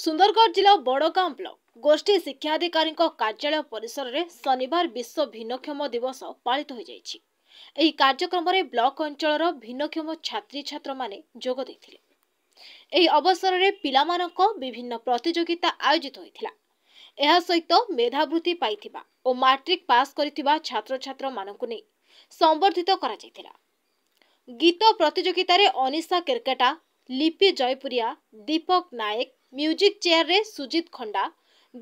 ସୁନ୍ଦରଗଡ଼ ଜିଲ୍ଲା ବଡ଼ଗାଁ ବ୍ଲକ ଗୋଷ୍ଠୀ ଶିକ୍ଷାଧିକାରୀଙ୍କ କାର୍ଯ୍ୟାଳୟ ପରିସରରେ ଶନିବାର ବିଶ୍ୱ ଭିନ୍ନକ୍ଷମ ଦିବସ ପାଳିତ ହୋଇଯାଇଛି ଏହି କାର୍ଯ୍ୟକ୍ରମରେ ବ୍ଲକ ଅଞ୍ଚଳର ଭିନ୍ନକ୍ଷମ ଛାତ୍ରୀଛାତ୍ରମାନେ ଯୋଗ ଦେଇଥିଲେ ଏହି ଅବସରରେ ପିଲାମାନଙ୍କ ବିଭିନ୍ନ ପ୍ରତିଯୋଗିତା ଆୟୋଜିତ ହୋଇଥିଲା ଏହା ସହିତ ମେଧାବୃତ୍ତି ପାଇଥିବା ଓ ମାଟ୍ରିକ୍ ପାସ୍ କରିଥିବା ଛାତ୍ରଛାତ୍ରମାନଙ୍କୁ ନେଇ ସମ୍ବର୍ଦ୍ଧିତ କରାଯାଇଥିଲା ଗୀତ ପ୍ରତିଯୋଗିତାରେ ଅନିଶା କେରକେଟା ଲିପି ଜୟପୁରିଆ ଦୀପକ ନାୟକ ମ୍ୟୁଜିକ୍ ଚେୟାରରେ ସୁଜିତ ଖଣ୍ଡା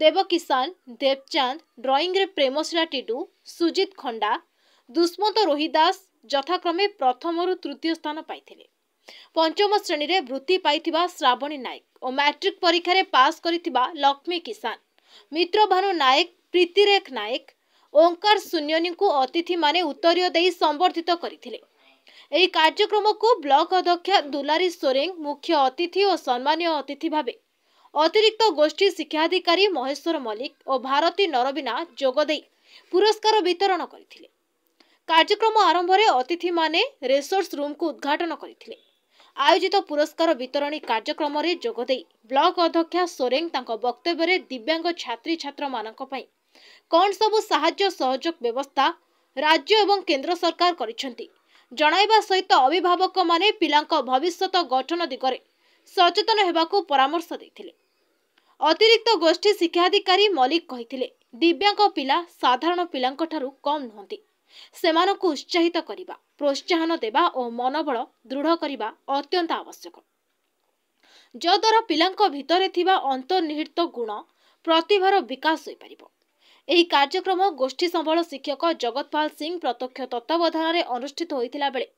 ଦେବକିଷାନ ଦେବଚାନ୍ଦ ଡ୍ରଇଂରେ ପ୍ରେମଶିଳା ଟିଟୁ ସୁଜିତ ଖଣ୍ଡା ଦୁଷ୍ମନ୍ତ ରୋହିଦାସ ଯଥାକ୍ରମେ ପ୍ରଥମରୁ ତୃତୀୟ ସ୍ଥାନ ପାଇଥିଲେ ପଞ୍ଚମ ଶ୍ରେଣୀରେ ବୃତ୍ତି ପାଇଥିବା ଶ୍ରାବଣୀ ନାୟକ ଓ ମ୍ୟାଟ୍ରିକ୍ ପରୀକ୍ଷାରେ ପାସ୍ କରିଥିବା ଲକ୍ଷ୍ମୀ କିଷାନ ମିତ୍ରଭାନୁ ନାୟକ ପ୍ରୀତିରେଖ ନାୟକ ଓଙ୍କାର ଶୂନ୍ୟନୀଙ୍କୁ ଅତିଥିମାନେ ଉତ୍ତରୀୟ ଦେଇ ସମ୍ବର୍ଦ୍ଧିତ କରିଥିଲେ ଏହି କାର୍ଯ୍ୟକ୍ରମକୁ ବ୍ଲକ ଅଧ୍ୟକ୍ଷା ଦୁଲାରୀ ସୋରେଙ୍ଗ ମୁଖ୍ୟ ଅତିଥି ଓ ସମ୍ମାନୀୟ ଅତିଥି ଭାବେ ଅତିରିକ୍ତ ଗୋଷ୍ଠୀ ଶିକ୍ଷାଧିକାରୀ ମହେଶ୍ୱର ମଲ୍ଲିକ ଓ ଭାରତୀ ନରବିନା ଯୋଗଦେଇ ପୁରସ୍କାର ବିତରଣ କରିଥିଲେ କାର୍ଯ୍ୟକ୍ରମ ଆରମ୍ଭରେ ଅତିଥିମାନେ ରେସୋର୍ସ ରୁମ୍କୁ ଉଦ୍ଘାଟନ କରିଥିଲେ ଆୟୋଜିତ ପୁରସ୍କାର ବିତରଣୀ କାର୍ଯ୍ୟକ୍ରମରେ ଯୋଗଦେଇ ବ୍ଲକ ଅଧ୍ୟକ୍ଷା ସୋରେଙ୍ଗ ତାଙ୍କ ବକ୍ତବ୍ୟରେ ଦିବ୍ୟାଙ୍ଗ ଛାତ୍ରୀଛାତ୍ରମାନଙ୍କ ପାଇଁ କ'ଣ ସବୁ ସାହାଯ୍ୟ ସହଯୋଗ ବ୍ୟବସ୍ଥା ରାଜ୍ୟ ଏବଂ କେନ୍ଦ୍ର ସରକାର କରିଛନ୍ତି ଜଣାଇବା ସହିତ ଅଭିଭାବକମାନେ ପିଲାଙ୍କ ଭବିଷ୍ୟତ ଗଠନ ଦିଗରେ ସଚେତନ ହେବାକୁ ପରାମର୍ଶ ଦେଇଥିଲେ ଅତିରିକ୍ତ ଗୋଷ୍ଠୀ ଶିକ୍ଷାଧିକାରୀ ମଲ୍ଲିକ କହିଥିଲେ ଦିବ୍ୟାଙ୍ଗ ପିଲା ସାଧାରଣ ପିଲାଙ୍କ ଠାରୁ କମ୍ ନୁହନ୍ତି ସେମାନଙ୍କୁ ଉତ୍ସାହିତ କରିବା ପ୍ରୋତ୍ସାହନ ଦେବା ଓ ମନୋବଳ ଦୃଢ଼ କରିବା ଅତ୍ୟନ୍ତ ଆବଶ୍ୟକ ଯଦ୍ୱାରା ପିଲାଙ୍କ ଭିତରେ ଥିବା ଅନ୍ତର୍ନିହିତ ଗୁଣ ପ୍ରତିଭାର ବିକାଶ ହୋଇପାରିବ ଏହି କାର୍ଯ୍ୟକ୍ରମ ଗୋଷ୍ଠୀ ସମ୍ବଳ ଶିକ୍ଷକ ଜଗତପାଲ ସିଂ ପ୍ରତ୍ୟକ୍ଷ ତତ୍ତ୍ୱାବଧାନରେ ଅନୁଷ୍ଠିତ ହୋଇଥିଲା ବେଳେ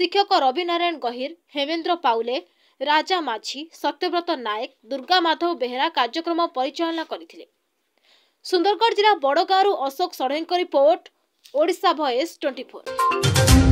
ଶିକ୍ଷକ ରବିନାରାୟଣ ଗହିର ହେମେନ୍ଦ୍ର ପାଉଲେ ରାଜା ମାଝି ସତ୍ୟବ୍ରତ ନାୟକ ଦୁର୍ଗା ମାଧବ ବେହେରା କାର୍ଯ୍ୟକ୍ରମ ପରିଚାଳନା କରିଥିଲେ ସୁନ୍ଦରଗଡ଼ ଜିଲ୍ଲା ବଡ଼ଗାଁରୁ ଅଶୋକ ଷଢ଼େଙ୍କ report Odisha voice twenty four